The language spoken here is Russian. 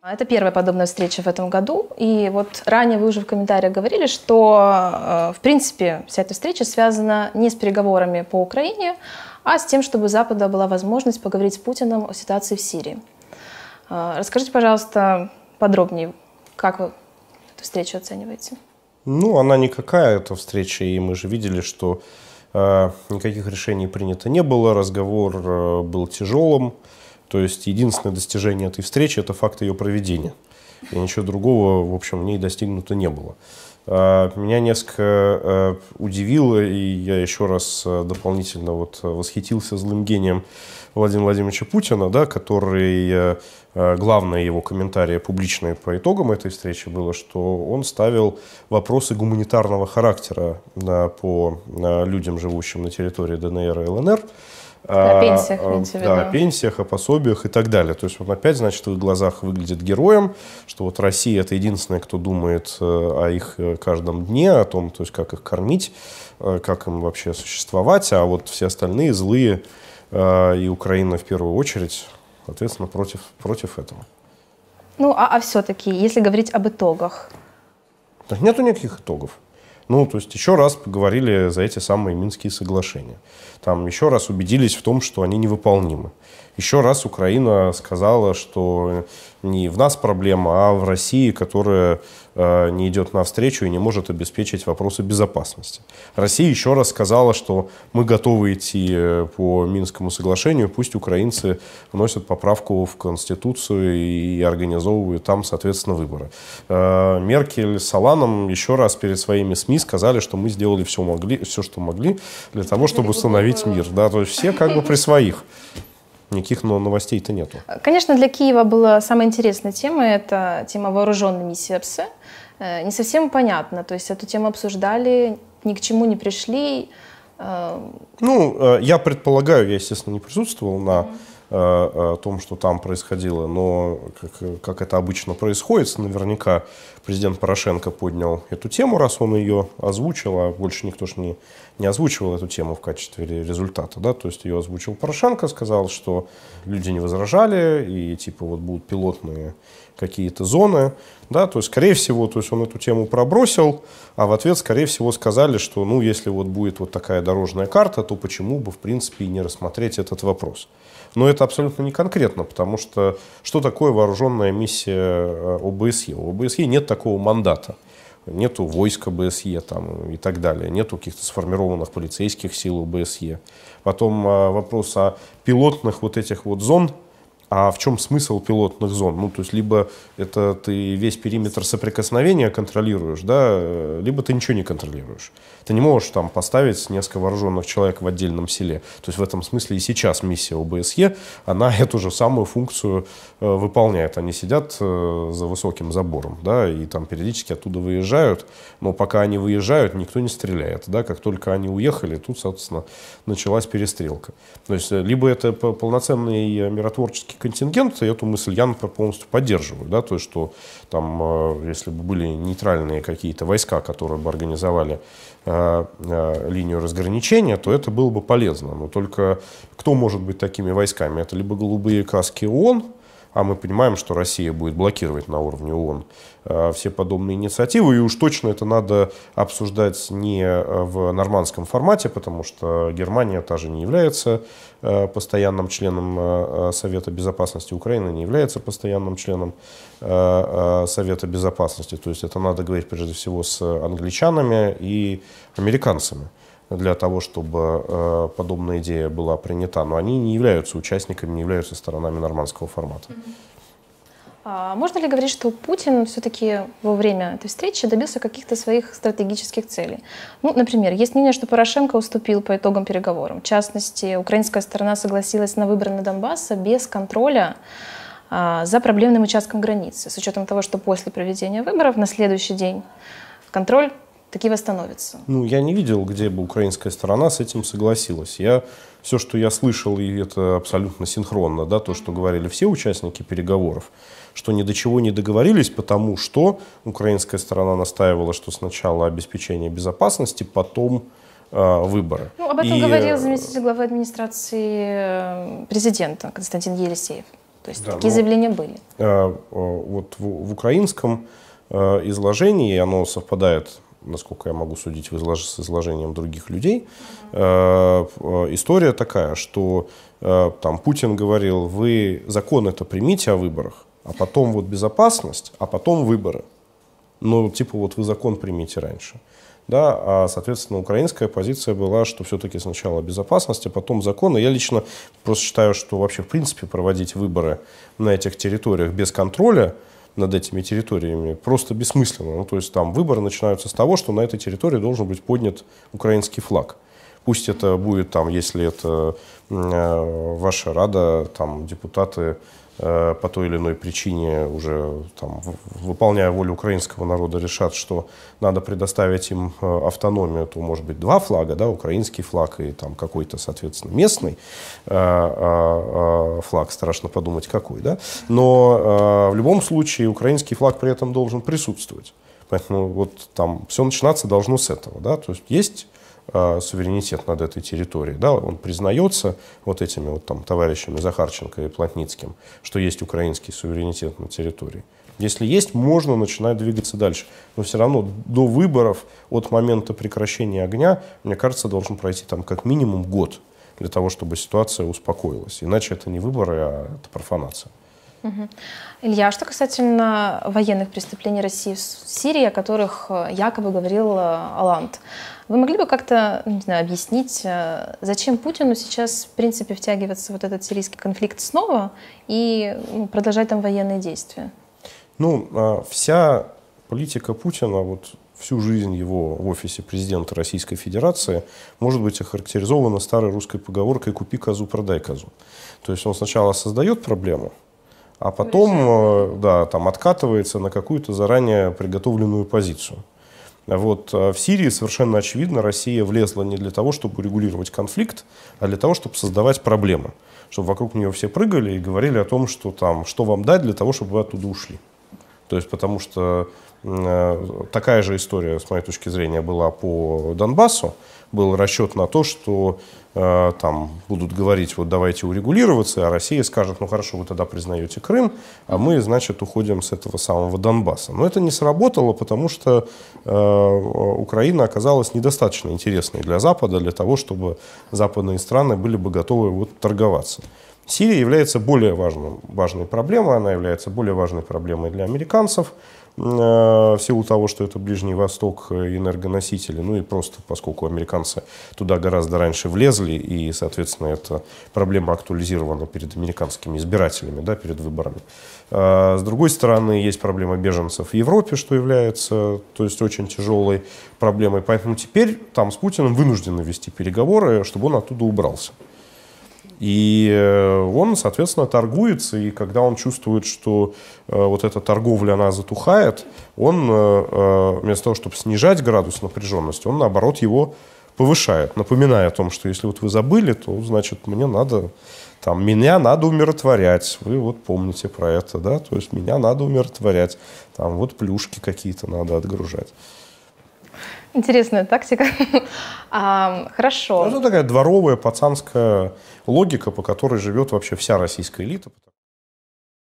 А, это первая подобная встреча в этом году. И вот ранее вы уже в комментариях говорили, что, э, в принципе, вся эта встреча связана не с переговорами по Украине, а с тем, чтобы у Запада была возможность поговорить с Путиным о ситуации в Сирии. А, расскажите, пожалуйста, подробнее, как вы эту встречу оцениваете? Ну, она никакая, эта встреча, и мы же видели, что э, никаких решений принято не было, разговор э, был тяжелым, то есть единственное достижение этой встречи – это факт ее проведения. И ничего другого, в общем, в ней достигнуто не было. А, меня несколько э, удивило, и я еще раз э, дополнительно вот восхитился злым гением Владимира Владимировича Путина, да, который, э, главное его комментарий публичный по итогам этой встречи было, что он ставил вопросы гуманитарного характера да, по людям, живущим на территории ДНР и ЛНР, о пенсиях, а, да, о пенсиях, о пособиях и так далее. То есть он опять, значит, в их глазах выглядит героем, что вот Россия это единственная, кто думает э, о их э, каждом дне, о том, то есть как их кормить, как им вообще существовать, а вот все остальные злые и Украина в первую очередь, соответственно, против, против этого. Ну, а, а все-таки, если говорить об итогах? Так нету никаких итогов. Ну, то есть еще раз поговорили за эти самые Минские соглашения. Там еще раз убедились в том, что они невыполнимы. Еще раз Украина сказала, что не в нас проблема, а в России, которая э, не идет навстречу и не может обеспечить вопросы безопасности. Россия еще раз сказала, что мы готовы идти э, по Минскому соглашению, пусть украинцы вносят поправку в Конституцию и организовывают там, соответственно, выборы. Э, Меркель с Аланом еще раз перед своими СМИ сказали, что мы сделали все, могли, все что могли для того, чтобы установить мир. Да, то есть все как бы при своих. Никаких новостей-то нету. Конечно, для Киева была самая интересная тема, это тема вооруженной миссии РС. Э, не совсем понятно, то есть эту тему обсуждали, ни к чему не пришли. Э, ну, э, я предполагаю, я, естественно, не присутствовал на о том, что там происходило, но как, как это обычно происходит, наверняка президент Порошенко поднял эту тему, раз он ее озвучил, а больше никто же не, не озвучивал эту тему в качестве результата. Да? То есть ее озвучил Порошенко, сказал, что люди не возражали, и типа вот будут пилотные какие-то зоны. Да? То есть, скорее всего, то есть он эту тему пробросил, а в ответ, скорее всего, сказали, что ну, если вот будет вот такая дорожная карта, то почему бы, в принципе, и не рассмотреть этот вопрос. Но это абсолютно не конкретно, потому что что такое вооруженная миссия э, ОБСЕ? У ОБСЕ нет такого такого мандата. Нету войска БСЕ там, и так далее, нету каких-то сформированных полицейских сил БСЕ Потом а, вопрос о пилотных вот этих вот зон, а в чем смысл пилотных зон? Ну, то есть, либо это ты весь периметр соприкосновения контролируешь, да, э, либо ты ничего не контролируешь. Ты не можешь там поставить несколько вооруженных человек в отдельном селе. То есть, в этом смысле и сейчас миссия ОБСЕ, она эту же самую функцию э, выполняет. Они сидят э, за высоким забором, да, и там периодически оттуда выезжают, но пока они выезжают, никто не стреляет, да, как только они уехали, тут, соответственно, началась перестрелка. То есть, э, либо это полноценный э, миротворческий контингент, я эту мысль я, например, полностью поддерживаю. Да? То есть, что там, э, если бы были нейтральные какие-то войска, которые бы организовали э, э, линию разграничения, то это было бы полезно. Но только кто может быть такими войсками? Это либо голубые каски ООН, а мы понимаем, что Россия будет блокировать на уровне ООН э, все подобные инициативы, и уж точно это надо обсуждать не э, в нормандском формате, потому что Германия та же не является э, постоянным членом Совета Безопасности, Украина не является постоянным членом Совета Безопасности, то есть это надо говорить прежде всего с англичанами и американцами для того, чтобы э, подобная идея была принята, но они не являются участниками, не являются сторонами нормандского формата. А можно ли говорить, что Путин все-таки во время этой встречи добился каких-то своих стратегических целей? Ну, например, есть мнение, что Порошенко уступил по итогам переговоров. В частности, украинская сторона согласилась на выборы на Донбасса без контроля а, за проблемным участком границы, с учетом того, что после проведения выборов на следующий день контроль Такие восстановятся? Ну, я не видел, где бы украинская сторона с этим согласилась. Я все, что я слышал, и это абсолютно синхронно, да, то, что говорили все участники переговоров, что ни до чего не договорились, потому что украинская сторона настаивала, что сначала обеспечение безопасности, потом а, выборы. Ну, об этом и... говорил э, заместитель главы администрации э, президента Константин Елисеев. То есть да, такие ну, заявления были. Э, э, вот в, в украинском э, изложении оно совпадает насколько я могу судить, с изложением других людей. Э, история такая, что э, там Путин говорил, вы закон это примите о выборах, а потом вот безопасность, а потом выборы. Ну, типа вот вы закон примите раньше. Да, а, соответственно, украинская позиция была, что все-таки сначала безопасность, а потом закон. И я лично просто считаю, что вообще в принципе проводить выборы на этих территориях без контроля – над этими территориями просто бессмысленно. Ну, то есть там выборы начинаются с того, что на этой территории должен быть поднят украинский флаг. Пусть это будет, там, если это э, ваша рада, там, депутаты э, по той или иной причине уже там, выполняя волю украинского народа решат, что надо предоставить им э, автономию, то может быть два флага, да, украинский флаг и там какой-то, соответственно, местный флаг, страшно подумать какой, да, но в любом случае украинский флаг при этом должен присутствовать. Поэтому вот там все начинаться должно с этого, да, то есть есть а, суверенитет над этой территорией. Да, он признается вот этими вот там товарищами Захарченко и Плотницким, что есть украинский суверенитет на территории. Если есть, можно начинать двигаться дальше. Но все равно до выборов, от момента прекращения огня, мне кажется, должен пройти там как минимум год для того, чтобы ситуация успокоилась. Иначе это не выборы, а это профанация. Илья, а что касательно военных преступлений России в Сирии, о которых э, якобы говорил э, Алант, вы могли бы как-то ну, объяснить, э, зачем Путину сейчас, в принципе, втягиваться в вот этот сирийский конфликт снова и ну, продолжать там военные действия? Ну, а вся политика Путина, вот всю жизнь его в офисе президента Российской Федерации может быть охарактеризована старой русской поговоркой «купи козу, продай козу». То есть он сначала создает проблему, а потом э, да, там, откатывается на какую-то заранее приготовленную позицию. Вот. Э, в Сирии совершенно очевидно, Россия влезла не для того, чтобы регулировать конфликт, а для того, чтобы создавать проблемы. Чтобы вокруг нее все прыгали и говорили о том, что, там, что вам дать для того, чтобы вы оттуда ушли. То есть потому что Э, такая же история, с моей точки зрения, была по Донбассу. Был расчет на то, что э, там будут говорить, вот давайте урегулироваться, а Россия скажет, ну хорошо, вы тогда признаете Крым, а мы, значит, уходим с этого самого Донбасса. Но это не сработало, потому что э, Украина оказалась недостаточно интересной для Запада, для того, чтобы западные страны были бы готовы вот, торговаться. Сирия является более важным, важной проблемой, она является более важной проблемой для американцев. Э, в силу того, что это Ближний Восток, э, энергоносители, ну и просто поскольку американцы туда гораздо раньше влезли, и, соответственно, эта проблема актуализирована перед американскими избирателями, да, перед выборами. Э, с другой стороны, есть проблема беженцев в Европе, что является, то есть, очень тяжелой проблемой, поэтому теперь там с Путиным вынуждены вести переговоры, чтобы он оттуда убрался. И э, он, соответственно, торгуется, и когда он чувствует, что э, вот эта торговля, она затухает, он э, вместо того, чтобы снижать градус напряженности, он, наоборот, его повышает, напоминая о том, что если вот вы забыли, то, значит, мне надо, там, меня надо умиротворять, вы вот помните про это, да, то есть меня надо умиротворять, там, вот плюшки какие-то надо отгружать. Интересная тактика. а, хорошо. Ну, это такая дворовая пацанская логика, по которой живет вообще вся российская элита.